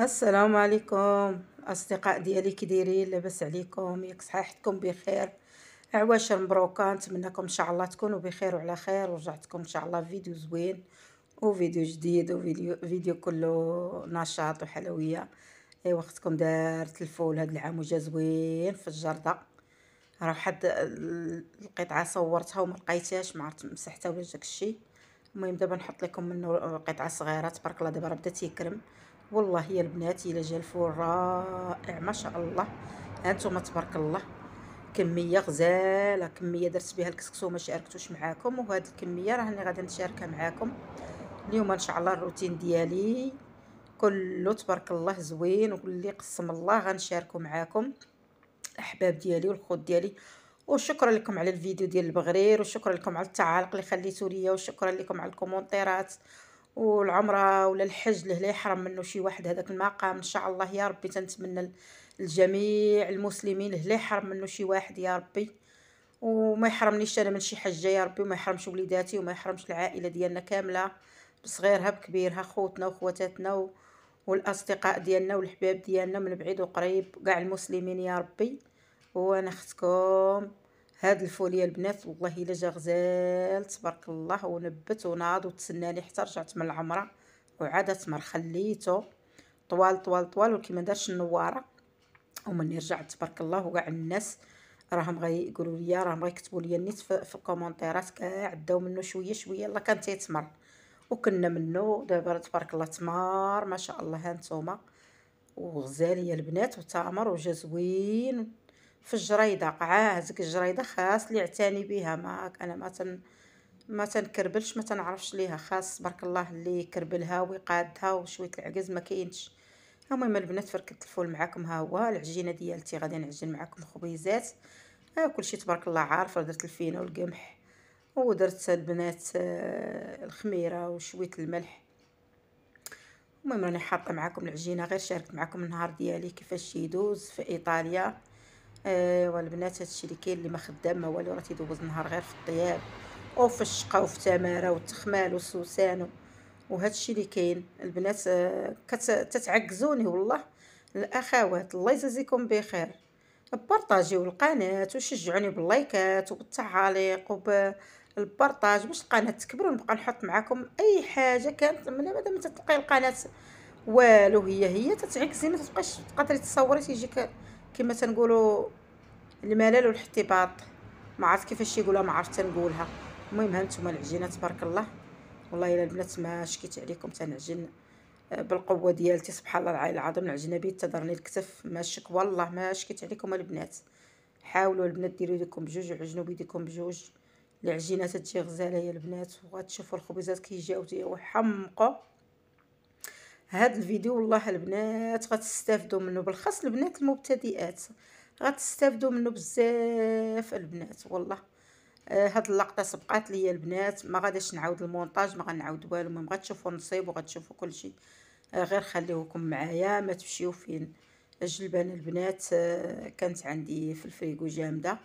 السلام عليكم اصدقاء ديالي كي دايرين لاباس عليكم ياك صحيحتكم بخير عواشر مبروكه نتمنىكم ان شاء الله تكونوا بخير وعلى خير ورجعتكم ان شاء الله فيديو زوين وفيديو جديد وفيديو فيديو كله نشاط وحلويه اي وقتكم دارت الفول هذا العام وجا زوين في الجرده راه واحد القطعه صورتها وما لقيتهاش ما عرفت مسحتها ولا داكشي المهم دابا نحط لكم منه قطعه صغيره تبارك الله دابا راه بدا تيكرم والله يا البنات الا جا الفول رائع ما شاء الله هانتوما تبارك الله كميه غزاله كميه درت بها الكسكسو ما شاركتوش معاكم وهاد الكميه راني غادي نشاركها معاكم اليوم ان شاء الله الروتين ديالي كله تبارك الله زوين واللي قسم الله غنشاركو معاكم الاحباب ديالي والخوت ديالي وشكرا لكم على الفيديو ديال البغرير وشكرا لكم على التعالق اللي خليتو ليا وشكرا لكم على الكومونتيرات والعمره ولا الحج له لا يحرم منه شي واحد هذاك المقام ان شاء الله يا ربي تنتمنى الجميع المسلمين لا يحرم منه شي واحد يا ربي وما يحرمنيش انا من شي حجه يا ربي وما يحرمش وليداتي وما يحرمش العائله ديالنا كامله بصغيرها بكبيرها خوتنا وخواتاتنا و... والاصدقاء ديالنا والحباب ديالنا من بعيد وقريب كاع المسلمين يا ربي وانا اختكم هاد الفوليه البنات والله الا جا غزال تبارك الله ونبت وناض وتسناني حتى رجعت من العمره وعادت مر خليته طوال طوال طوال وكيما دارش النواره ومني رجعت تبارك الله وكاع الناس راهم غيقولوا لي راهم غيكتبوا لي النيت في, في الكومونتيرات كاع داو منه شويه شويه الله كان تيتمر وكنا منه دابا تبارك الله تمار ما شاء الله هانتوما وغزاليه البنات وتامر وجا زوين في الجريده قاع هذيك الجريده خاص اللي اعتني بها ما انا ما تن ما تنكربلش ما تنعرفش ليها خاص بارك الله اللي يكربلها ويقادها وشويه العجز ما كاينش المهم البنات فركت الفول معكم ها هو العجينه ديالتي غادي نعجن معكم الخبيزات ها كلشي تبارك الله عارفه درت الفينه والقمح ودرت البنات آه، الخميره وشويه الملح المهم راني حاطه معكم العجينه غير شاركت معكم النهار ديالي كيفاش يدوز في ايطاليا آه، والبنات هاد هادشي اللي كاين اللي ما خدام ما والو راه تيدوز النهار غير في الطياب وفي الشقه وفي التماره والتخمال والسوسان وهادشي اللي كاين البنات آه، كتتعكزوني والله الاخوات الله يجازيكم بخير بارطاجيو القناه وشجعوني باللايكات وبالتعاليق وب البارطاج باش القناه تكبر ونبقى نحط معكم اي حاجه كانت من بعد ما تلقاي القناه والو هي هي تتعكسي ما تبقاش تقدري تصوري تيجيك كما تنقولوا الملل والاحتباط ما عرفت كيفاش يقولها ما عرفت تنقولها المهم هانتوما العجينه تبارك الله والله الا البنات ما شكيت عليكم تنعجن آه، بالقوه ديالتي سبحان الله العلي العظيم العجينه بيت تضرني الكتف ما شك والله ما شكيت عليكم البنات حاولوا البنات ديروا لكم بجوج وعجنوا بيديكم بجوج العجينه تتجي غزاله يا البنات وغتشوفوا الخبزات كيجيو تيحمقوا هاد الفيديو والله البنات غتستافدوا منه بالخاص البنات المبتدئات غتستافدوا منه بزاف البنات والله آه، هاد اللقطه سبقات ليا البنات ما غاديش نعاود المونتاج ما غنعاود والو المهم غتشوفوا النصيب وغتشوفوا كلشي آه غير خليوكم معايا ما تمشيو فين الجلبانه البنات آه، كانت عندي في الفريكو جامده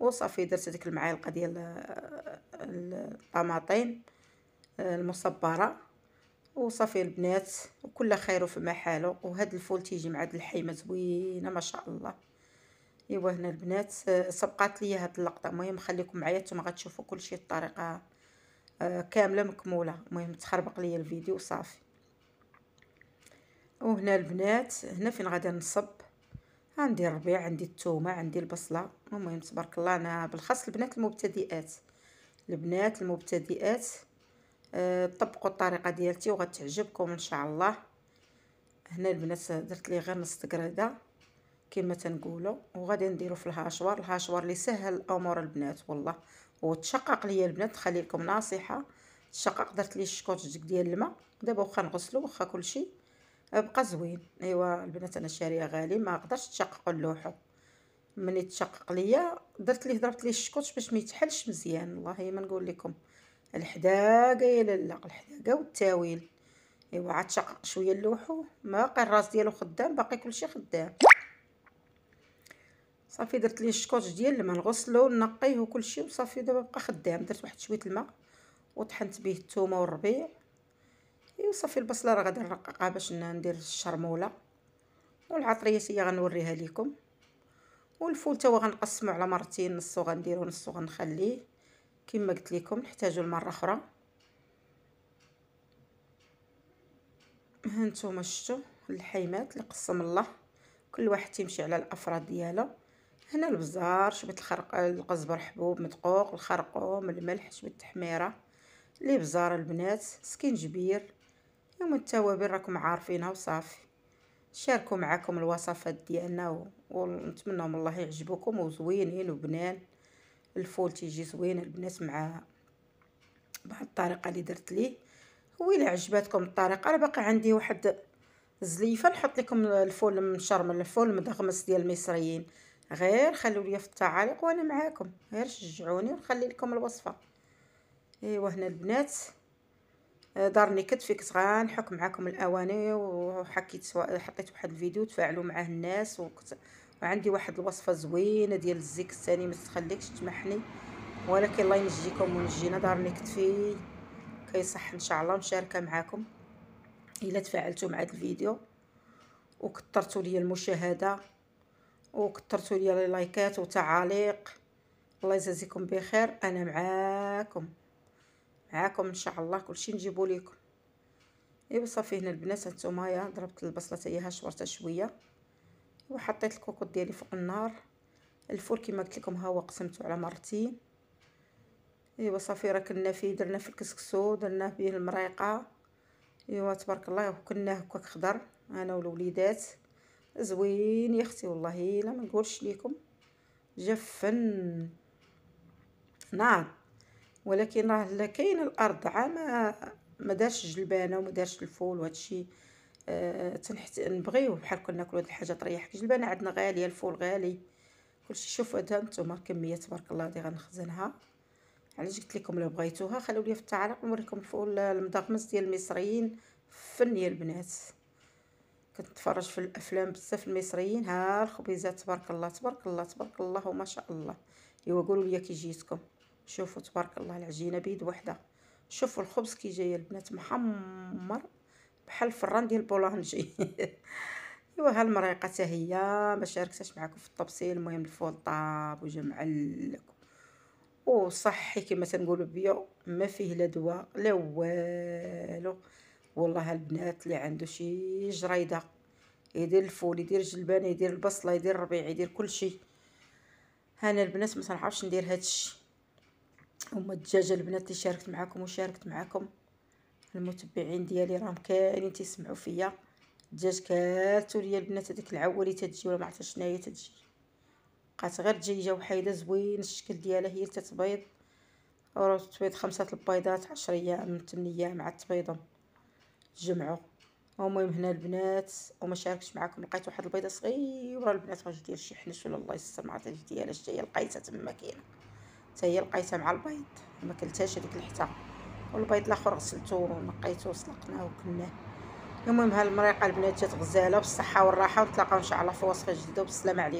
وصافي درت هذيك المعالقه ديال آه، الطماطم المصبره وصافي البنات وكل خير وفي محاله وهاد الفول تيجي مع هاد الحيمه زوينه ما شاء الله ايوا هنا البنات سبقات لي هاد اللقطه المهم خليكم معايا نتوما غتشوفوا كلشي بطريقه آه، كامله مكموله المهم تخربق ليا الفيديو صافي وهنا البنات هنا فين غادي نصب عندي الربيع عندي الثومه عندي البصله المهم تبارك الله انا بالخاص البنات المبتدئات البنات المبتدئات آه، طبقوا الطريقه ديالتي وغتعجبكم ان شاء الله هنا البنات درت لي غير نص تكريده كما تنقولوا وغادي نديرو في الهاشوار الهاشوار اللي سهل الامور البنات والله وتشقق لي البنات خلي لكم نصيحه تشقق درت ليه الشكوتج ديال الماء دابا واخا نغسلو واخا كلشي بقى زوين ايوا البنات انا شاريه غالي ما قدرتش تشقق اللوحو ملي تشقق ليا درت ليه ضربت ليه الشكوتش باش ما يتحلش مزيان والله ما نقول لكم الحداقه يا لالا الحداقه والتاويل ايوا عاد شق شويه اللوحو ما باقي الراس ديالو خدام باقي كلشي خدام صافي درت ليه الشكوش ديال الماء نغسلو ونقيه وكلشي وصافي دابا بقى خدام درت واحد شويه الماء وطحنت به الثومه والربيع ايوا صافي البصله راه غادي نرققها باش ندير الشرموله والعطريه هي غنوريها لكم والفول تا هو غنقسمو على مرتين نصو غنديرو نصو غنخليه كما قلت لكم نحتاجو المره اخرى هانتوما شفتوا الحيمات اللي قسم الله كل واحد تيمشي على الافراد ديالو هنا البزار شبت الخرق القزبر حبوب مدقوق الخرقوم الملح شبت التحميره لي بزار البنات سكينجبير يوم التوابل راكم عارفينها وصافي شاركوا معكم الوصفات ديالنا ونتمنى من الله يعجبكم وزوينين وبنان الفول تيجي زوين البنات مع مع الطريقه اللي درت ليه هو الا عجباتكم الطريقه انا باقي عندي واحد زليفه نحط لكم الفول مشرمل الفول مدغمس ديال المصريين غير خلوا لي في التعاليق وانا معاكم غير شجعوني ونخلي لكم الوصفه ايوا هنا البنات آه، دارني كتفي صغان غنحك معاكم الاواني وحكيت حطيت واحد الفيديو تفاعلوا معاه الناس وكنت وعندي واحد الوصفه زوينه ديال الزيك الثاني ما تخليكش تمحني ولكن الله ينجيكم ونجينا دارني كتفي كيصح ان شاء الله مشاركه معاكم الا تفاعلتوا مع هذا الفيديو وكثرتوا لي المشاهده وكثرتوا لي اللايكات وتعاليق الله يجازيكم بخير انا معاكم معاكم ان شاء الله كلشي نجيبو لكم ايوا صافي هنا البنات هانتوما ضربت البصله تاعي شورتها شويه وحطيت الكوكوط ديالي فوق النار الفول كما قلت لكم ها هو قسمته على مرتين ايوا صافي راه كنا فيه درنا في الكسكسو درناه فيه المريقه ايوا تبارك الله وكنا هكاك خضر انا والوليدات زوين يا اختي والله الا ما نقولش ليكم جفن نعم ولكن راه كاين الارض عام ما دارش جلبانه وما دارش الفول وهذا الشيء آه، تنحت نبغيو بحال كنا ناكلو هاد الحاجه تريحك جلبانه عندنا غاليه الفول غالي كلشي شوفوا هاد نتوما الكميه تبارك الله اللي غنخزنها علاش قلت لكم لو بغيتوها خلو لي في التعليق نوريكم الفول المدغمس ديال المصريين فن يا البنات كنتفرج في الافلام بزاف المصريين ها الخبيزات تبارك الله تبارك الله تبارك الله وما شاء الله ايوا قولوا لي كي جيتكم شوفوا تبارك الله العجينه بيد وحده شوفوا الخبز كي جاي البنات محمر بحال الفران ديال بولانجي ايوا ها المريقه حتى هي ما شاركتش معكم في الطبسيل المهم الفول طاب وجا معلك وصحي كما تنقولوا بيا ما فيه لا دواء لا والو والله البنات اللي عنده شي جريده يدير الفول يدير الجلبان يدير البصله يدير الربيع يدير كلشي انا البنات ما تنعرفش ندير هادشي هما الدجاجه البنات اللي شاركت معكم وشاركت معكم المتبعين ديالي راهم كاملين تيسمعوا فيا الدجاج كالتو ليا البنات هذيك العوالي تتجي ولا ما عرفت شناهي تتجي بقات غير دجيجه وحيده زوين الشكل ديالها هي تتبيض راه تبيض خمسه البيضات 10 ايام 8 ايام عاد تبيضهم جمعوا المهم هنا البنات وما شاركتش معكم لقيت واحد البيضه صغيره البنات واش دير شي حنش ولا الله يستر ما عرفتش ديالها شتا هي لقيتها تما كاينه حتى هي لقيتها مع البيض ما كلتهاش هذيك الحته والبيض الاخر غسلته ونقيته وسلقناه وكناه المهم هالمريقه البنات جات غزاله بالصحه والراحه ونتلاقاو ان شاء الله في وصفه جديده وبالسلامه عليكم